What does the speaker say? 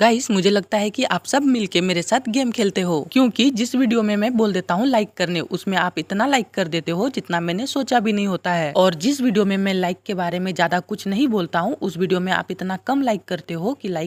guys मुझे लगता है कि आप सब मिलके मेरे साथ गेम खेलते हो क्योंकि जिस वीडियो में मैं बोल देता हूँ लाइक करने उसमें आप इतना लाइक कर देते हो जितना मैंने सोचा भी नहीं होता है और जिस वीडियो में मैं लाइक के बारे में ज्यादा कुछ नहीं बोलता हूँ उस वीडियो में आप इतना कम लाइक करते हो की लाइक